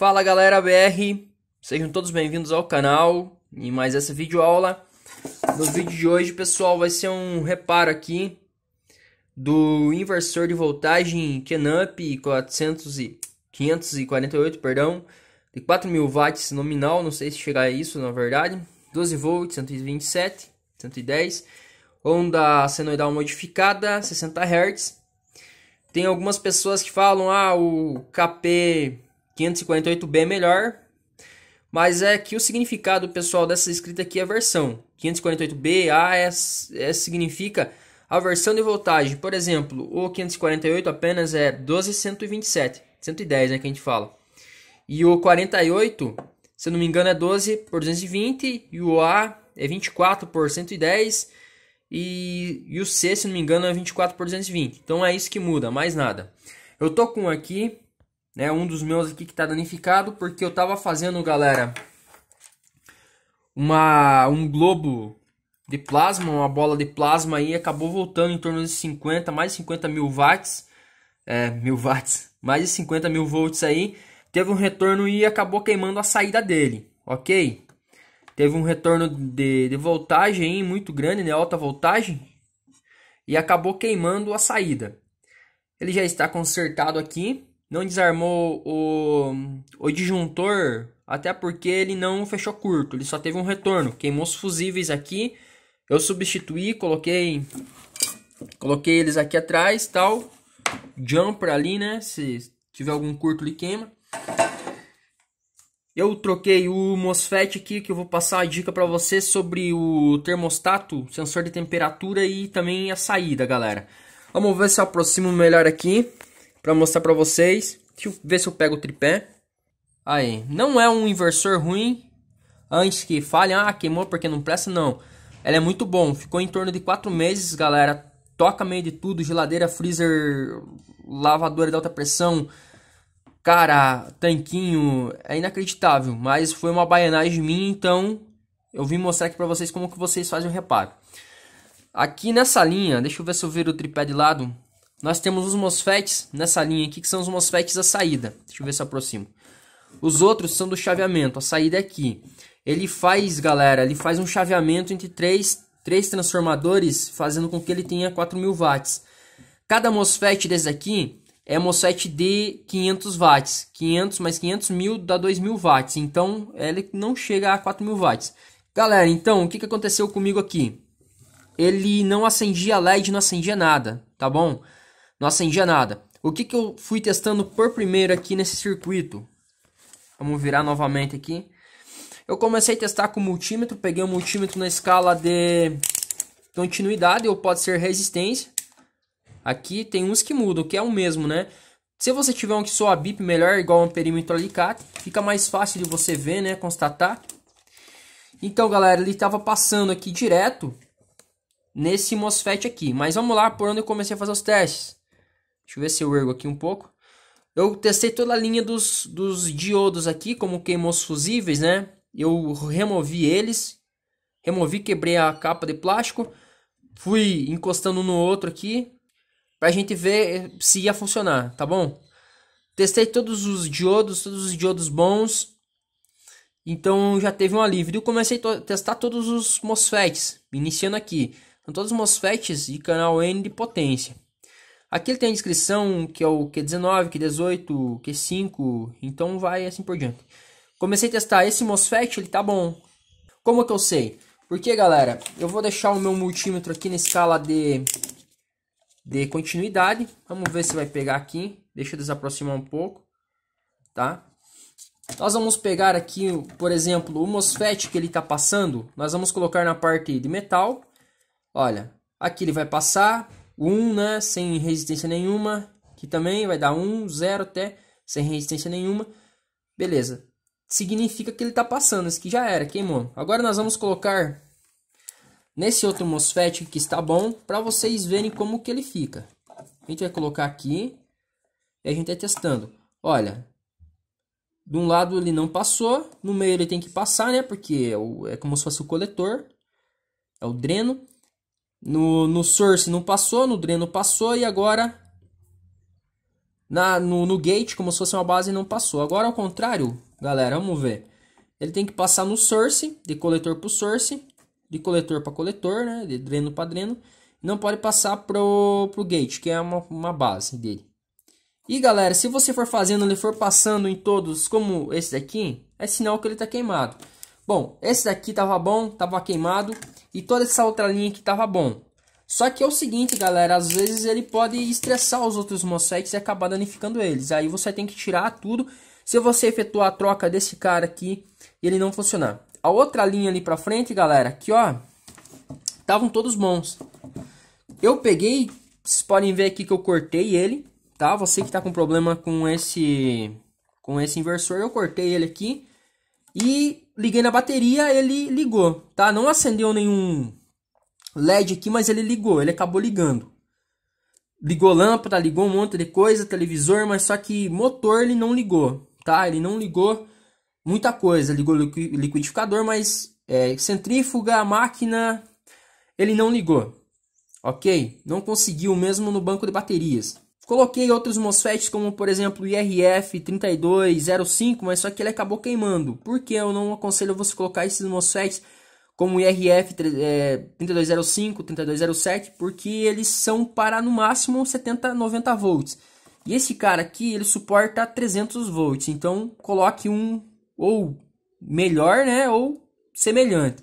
Fala galera BR, sejam todos bem-vindos ao canal e mais essa videoaula. No vídeo de hoje, pessoal, vai ser um reparo aqui do inversor de voltagem Kenup 400 e 548, perdão, de 4000 watts nominal, não sei se chegar a isso na verdade, 12 volts, 127, 110, onda senoidal modificada, 60 Hz. Tem algumas pessoas que falam, ah, o KP 548B é melhor, mas é que o significado pessoal dessa escrita aqui é versão. 548B, A é, significa a versão de voltagem. Por exemplo, o 548 apenas é 12,127, 110 né, que a gente fala. E o 48, se não me engano, é 12 por 220 e o A é 24 por 110 e, e o C, se não me engano, é 24 por 220. Então é isso que muda, mais nada. Eu tô com aqui né? Um dos meus aqui que está danificado porque eu estava fazendo, galera, uma, um globo de plasma, uma bola de plasma aí, acabou voltando em torno de 50, mais de 50 mil watts, é, mil watts, mais de 50 mil volts aí, teve um retorno e acabou queimando a saída dele, ok? Teve um retorno de, de voltagem aí, muito grande, né, alta voltagem, e acabou queimando a saída. Ele já está consertado aqui, não desarmou o, o disjuntor, até porque ele não fechou curto, ele só teve um retorno. Queimou os fusíveis aqui, eu substituí, coloquei coloquei eles aqui atrás, tal, jumper ali, né, se tiver algum curto ele queima. Eu troquei o MOSFET aqui, que eu vou passar a dica para você sobre o termostato, sensor de temperatura e também a saída, galera. Vamos ver se eu aproximo melhor aqui para mostrar para vocês. Deixa eu ver se eu pego o tripé. Aí, não é um inversor ruim. Antes que falhem, ah, queimou porque não presta, não. Ela é muito bom. Ficou em torno de 4 meses, galera. Toca meio de tudo, geladeira, freezer, lavadora de alta pressão, cara, tanquinho, é inacreditável, mas foi uma baianagem minha, então eu vim mostrar aqui para vocês como que vocês fazem o reparo. Aqui nessa linha, deixa eu ver se eu viro o tripé de lado, nós temos os MOSFETs nessa linha aqui, que são os MOSFETs a saída. Deixa eu ver se eu aproximo. Os outros são do chaveamento, a saída é aqui. Ele faz, galera, ele faz um chaveamento entre três, três transformadores, fazendo com que ele tenha 4000 watts. Cada MOSFET desse aqui é MOSFET de 500 watts. 500 mais 500 mil dá 2000 watts, então ele não chega a 4000 watts. Galera, então, o que, que aconteceu comigo aqui? Ele não acendia LED, não acendia nada, tá bom? não acendia nada. O que, que eu fui testando por primeiro aqui nesse circuito? Vamos virar novamente aqui. Eu comecei a testar com multímetro, peguei o um multímetro na escala de continuidade ou pode ser resistência. Aqui tem uns que mudam, que é o mesmo, né? Se você tiver um que soa bip melhor, igual um perímetro alicate, fica mais fácil de você ver, né? Constatar. Então, galera, ele estava passando aqui direto nesse MOSFET aqui. Mas vamos lá por onde eu comecei a fazer os testes. Deixa eu ver se eu ergo aqui um pouco. Eu testei toda a linha dos, dos diodos aqui, como os fusíveis, né? Eu removi eles, removi, quebrei a capa de plástico, fui encostando no outro aqui, pra gente ver se ia funcionar, tá bom? Testei todos os diodos, todos os diodos bons, então já teve um alívio. Eu comecei a testar todos os MOSFETs, iniciando aqui. São então, todos os MOSFETs de canal N de potência. Aqui ele tem a inscrição que é o Q19, Q18, Q5, então vai assim por diante. Comecei a testar esse MOSFET, ele tá bom. Como que eu sei? Porque, galera, eu vou deixar o meu multímetro aqui na escala de, de continuidade. Vamos ver se vai pegar aqui. Deixa eu desaproximar um pouco, tá? Nós vamos pegar aqui, por exemplo, o MOSFET que ele está passando. Nós vamos colocar na parte de metal. Olha, aqui ele vai passar, 1, né, sem resistência nenhuma, que também vai dar 1, 0 até, sem resistência nenhuma. Beleza. Significa que ele está passando, esse que já era, queimou. Agora nós vamos colocar nesse outro MOSFET que está bom, para vocês verem como que ele fica. A gente vai colocar aqui e a gente vai testando. Olha, de um lado ele não passou, no meio ele tem que passar, né? Porque é, o, é como se fosse o coletor, é o dreno. No, no Source não passou, no Dreno passou e agora na, no, no Gate, como se fosse uma base, não passou. Agora ao contrário, galera, vamos ver. Ele tem que passar no Source, de coletor para Source, de coletor para coletor, né? de dreno para dreno. Não pode passar pro, pro Gate, que é uma, uma base dele. E galera, se você for fazendo, ele for passando em todos, como esse daqui, é sinal que ele está queimado. Bom, esse daqui tava bom, tava queimado e toda essa outra linha que tava bom. Só que é o seguinte, galera, às vezes ele pode estressar os outros mosaics e acabar danificando eles. Aí você tem que tirar tudo se você efetuar a troca desse cara aqui e ele não funcionar. A outra linha ali pra frente, galera, aqui ó, estavam todos bons. Eu peguei, vocês podem ver aqui que eu cortei ele, tá? Você que tá com problema com esse com esse inversor, eu cortei ele aqui. E liguei na bateria, ele ligou, tá? Não acendeu nenhum LED aqui, mas ele ligou, ele acabou ligando. Ligou lâmpada, ligou um monte de coisa, televisor, mas só que motor ele não ligou, tá? Ele não ligou muita coisa, ligou liquidificador, mas é, centrífuga, máquina, ele não ligou, ok? Não conseguiu mesmo no banco de baterias. Coloquei outros MOSFETs como por exemplo o IRF3205, mas só que ele acabou queimando. Porque eu não aconselho você colocar esses MOSFETs como o IRF 3205, 3207, porque eles são para no máximo 70, 90 volts. E esse cara aqui, ele suporta 300 volts, então coloque um ou melhor, né, ou semelhante.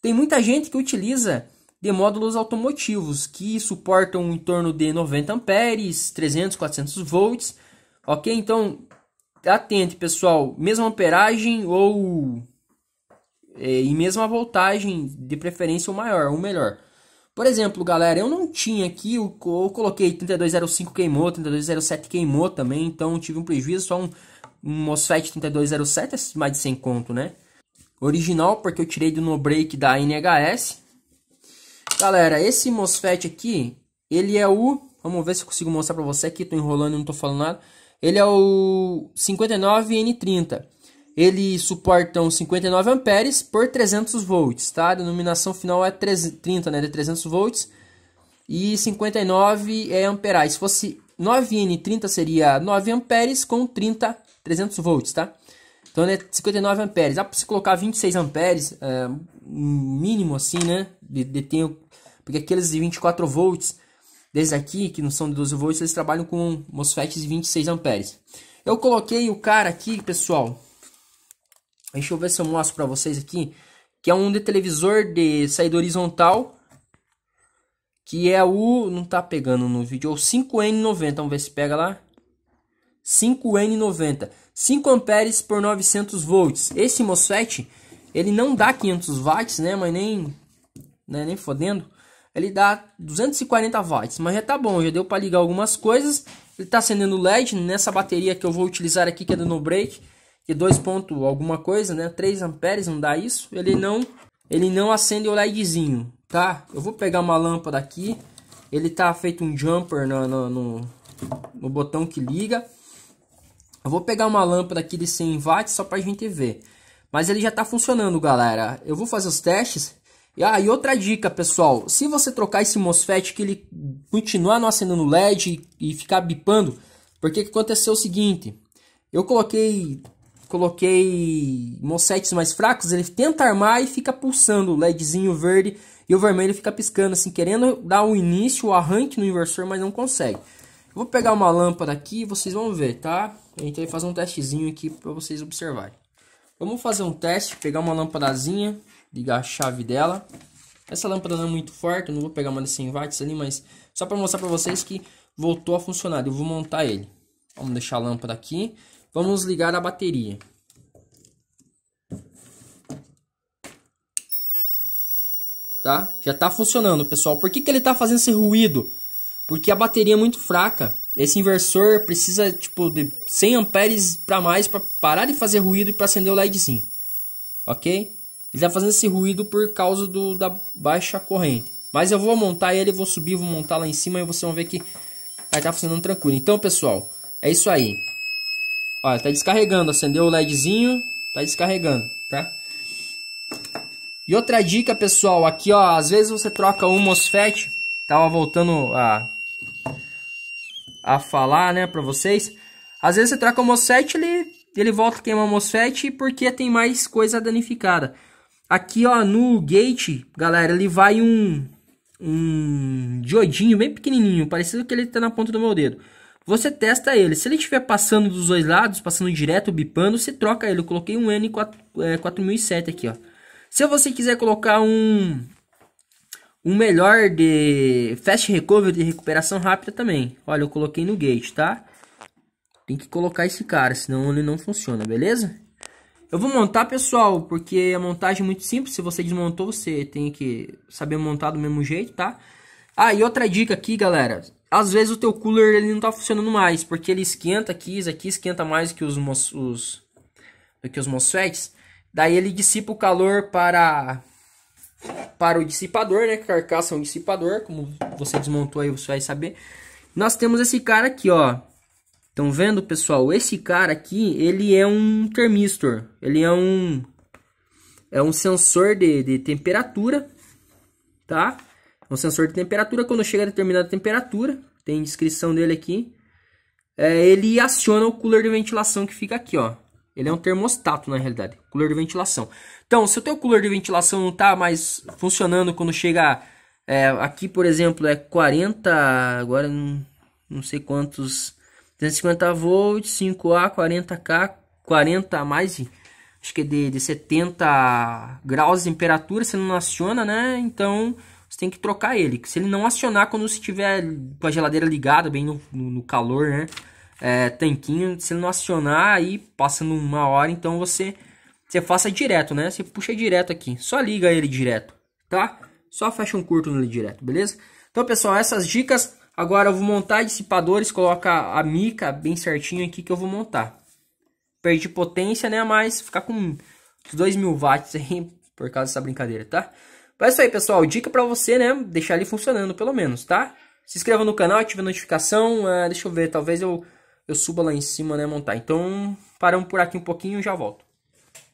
Tem muita gente que utiliza de módulos automotivos que suportam em torno de 90 amperes, 300, 400 volts, ok? Então, atente pessoal, mesma amperagem ou é, e mesma voltagem, de preferência o maior, o melhor. Por exemplo, galera, eu não tinha aqui, eu, eu coloquei 3205 queimou, 3207 queimou também, então tive um prejuízo, só um, um MOSFET 3207 é mais de 100 conto, né? Original, porque eu tirei do no break da NHS, Galera, esse MOSFET aqui, ele é o... Vamos ver se eu consigo mostrar pra você aqui. Tô enrolando e não tô falando nada. Ele é o 59N30. Ele suporta um 59 amperes por 300 volts, tá? A denominação final é 30, né? De 300 volts. E 59 é amperagem. Se fosse 9N30 seria 9 amperes com 30, 300 volts, tá? Então é né, 59 amperes. Dá pra você colocar 26 amperes, é, mínimo assim, né? Detenho, porque aqueles de 24 volts, desde aqui, que não são de 12 volts, eles trabalham com MOSFETs de 26 amperes. Eu coloquei o cara aqui, pessoal. Deixa eu ver se eu mostro para vocês aqui. Que é um de televisor de saída horizontal. Que é o... Não tá pegando no vídeo. É o 5N90. Vamos ver se pega lá. 5N90, 5 amperes por 900 volts. Esse MOSFET, ele não dá 500 watts, né, mas nem né, nem fodendo. Ele dá 240 watts, mas já tá bom, já deu para ligar algumas coisas. Ele tá acendendo LED nessa bateria que eu vou utilizar aqui que é do No Break, que 2 é alguma coisa, né? 3 amperes, não dá isso. Ele não ele não acende o LEDzinho, tá? Eu vou pegar uma lâmpada aqui. Ele tá feito um jumper no, no, no, no botão que liga. Eu vou pegar uma lâmpada aqui de 100 watts só para a gente ver. Mas ele já está funcionando, galera. Eu vou fazer os testes. E, ah, e outra dica, pessoal. Se você trocar esse MOSFET que ele continuar não acendendo LED e ficar bipando, porque aconteceu o seguinte. Eu coloquei coloquei MOSFETs mais fracos, ele tenta armar e fica pulsando o LEDzinho verde e o vermelho fica piscando, assim, querendo dar o início, o arranque no inversor, mas não consegue. Eu vou pegar uma lâmpada aqui e vocês vão ver, tá? A gente vai fazer um testezinho aqui para vocês observarem. Vamos fazer um teste, pegar uma lâmpadazinha, ligar a chave dela. Essa lâmpada não é muito forte, eu não vou pegar uma de 100 watts ali, mas só para mostrar para vocês que voltou a funcionar. Eu vou montar ele. Vamos deixar a lâmpada aqui. Vamos ligar a bateria. Tá? Já está funcionando, pessoal. Por que, que ele está fazendo esse ruído? porque a bateria é muito fraca. Esse inversor precisa tipo de 100 amperes para mais para parar de fazer ruído e para acender o LEDzinho. OK? Ele está fazendo esse ruído por causa do, da baixa corrente. Mas eu vou montar ele, vou subir, vou montar lá em cima e vocês vão ver que vai estar tá funcionando tranquilo. Então, pessoal, é isso aí. Olha, tá descarregando, acendeu o LEDzinho, tá descarregando, tá? E outra dica, pessoal, aqui ó, às vezes você troca um MOSFET, tava voltando a a falar, né, para vocês. Às vezes você troca o MOSFET, ele, ele volta a queimar o MOSFET porque tem mais coisa danificada. Aqui, ó, no gate, galera, ele vai um, um diodinho bem pequenininho, parecido que ele tá na ponta do meu dedo. Você testa ele. Se ele estiver passando dos dois lados, passando direto, bipando, você troca ele. Eu coloquei um N4007 é, aqui, ó. Se você quiser colocar um um melhor de fast recovery, de recuperação rápida também. Olha, eu coloquei no gate, tá? Tem que colocar esse cara, senão ele não funciona, beleza? Eu vou montar, pessoal, porque a montagem é muito simples. Se você desmontou, você tem que saber montar do mesmo jeito, tá? Ah, e outra dica aqui, galera. Às vezes o teu cooler ele não tá funcionando mais, porque ele esquenta aqui, isso aqui esquenta mais que os, os, do que os MOSFETs. Daí ele dissipa o calor para para o dissipador, né? Carcaça é um dissipador, como você desmontou aí, você vai saber. Nós temos esse cara aqui, ó. Estão vendo, pessoal? Esse cara aqui, ele é um termistor. Ele é um é um sensor de, de temperatura, tá? um sensor de temperatura. Quando chega a determinada temperatura, tem descrição dele aqui. É, ele aciona o cooler de ventilação que fica aqui, ó. Ele é um termostato, na realidade. Cooler de ventilação. Então, se o teu cooler de ventilação não está mais funcionando quando chega... É, aqui, por exemplo, é 40... Agora, não, não sei quantos... 250 volts, 5A, 40K, 40 a mais... Acho que é de, de 70 graus de temperatura, você não aciona, né? Então, você tem que trocar ele. Se ele não acionar quando você estiver com a geladeira ligada, bem no, no, no calor, né? é, tanquinho. Se ele não acionar, aí passando uma hora, então você, você faça direto, né? Você puxa direto aqui. Só liga ele direto, tá? Só fecha um curto nele direto, beleza? Então, pessoal, essas dicas. Agora eu vou montar dissipadores, coloca a mica bem certinho aqui que eu vou montar. Perdi potência, né? Mas ficar com mil watts aí por causa dessa brincadeira, tá? Mas é isso aí, pessoal. Dica pra você, né? Deixar ele funcionando, pelo menos, tá? Se inscreva no canal, ative a notificação. Uh, deixa eu ver, talvez eu eu suba lá em cima, né, montar. Então, paramos por aqui um pouquinho e já volto.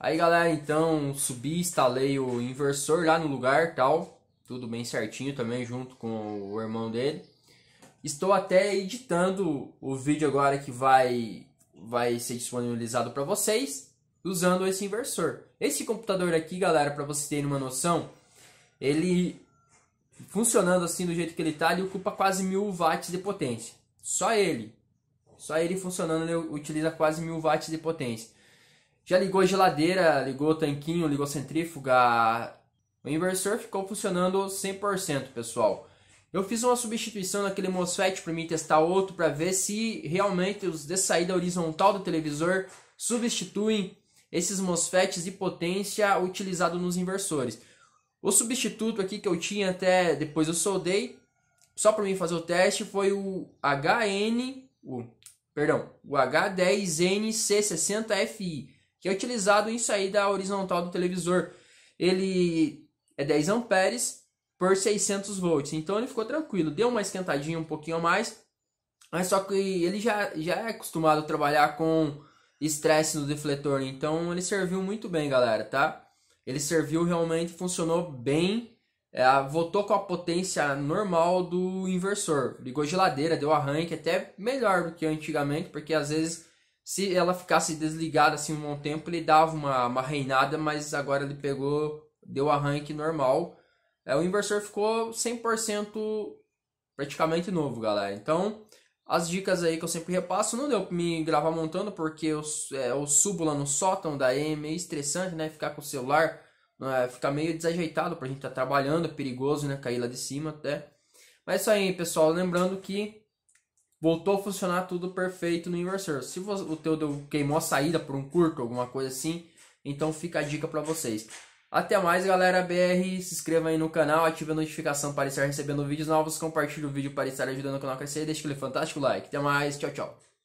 Aí, galera, então, subi, instalei o inversor lá no lugar, tal. Tudo bem certinho também, junto com o irmão dele. Estou até editando o vídeo agora que vai, vai ser disponibilizado para vocês, usando esse inversor. Esse computador aqui, galera, para vocês terem uma noção, ele funcionando assim do jeito que ele está, ele ocupa quase mil watts de potência. Só ele. Só ele funcionando ele utiliza quase mil watts de potência. Já ligou a geladeira, ligou o tanquinho, ligou a centrífuga. O inversor ficou funcionando 100%, pessoal. Eu fiz uma substituição naquele MOSFET para mim testar outro para ver se realmente os de saída horizontal do televisor substituem esses MOSFETs de potência utilizados nos inversores. O substituto aqui que eu tinha até depois eu soldei, só para mim fazer o teste, foi o HN, o perdão, o H10NC60FI, que é utilizado em saída horizontal do televisor. Ele é 10 amperes por 600 volts, então ele ficou tranquilo. Deu uma esquentadinha um pouquinho a mais, mas só que ele já, já é acostumado a trabalhar com estresse no defletor, então ele serviu muito bem, galera, tá? Ele serviu realmente, funcionou bem é, voltou com a potência normal do inversor. Ligou geladeira, deu arranque, até melhor do que antigamente, porque às vezes se ela ficasse desligada assim um bom tempo, ele dava uma, uma reinada, mas agora ele pegou, deu arranque normal. É, o inversor ficou 100% praticamente novo, galera. Então, as dicas aí que eu sempre repasso, não deu para me gravar montando, porque eu, é, eu subo lá no sótão da é meio estressante, né? Ficar com o celular é, fica meio desajeitado pra gente estar tá trabalhando, é perigoso, né? Cair lá de cima até. Mas é isso aí, pessoal. Lembrando que voltou a funcionar tudo perfeito no Inversor. Se o teu queimou a saída por um curto, alguma coisa assim, então fica a dica para vocês. Até mais, galera BR. Se inscreva aí no canal, ative a notificação para estar recebendo vídeos novos, compartilhe o vídeo para estar ajudando o canal a crescer e deixe aquele fantástico like. Até mais, tchau, tchau.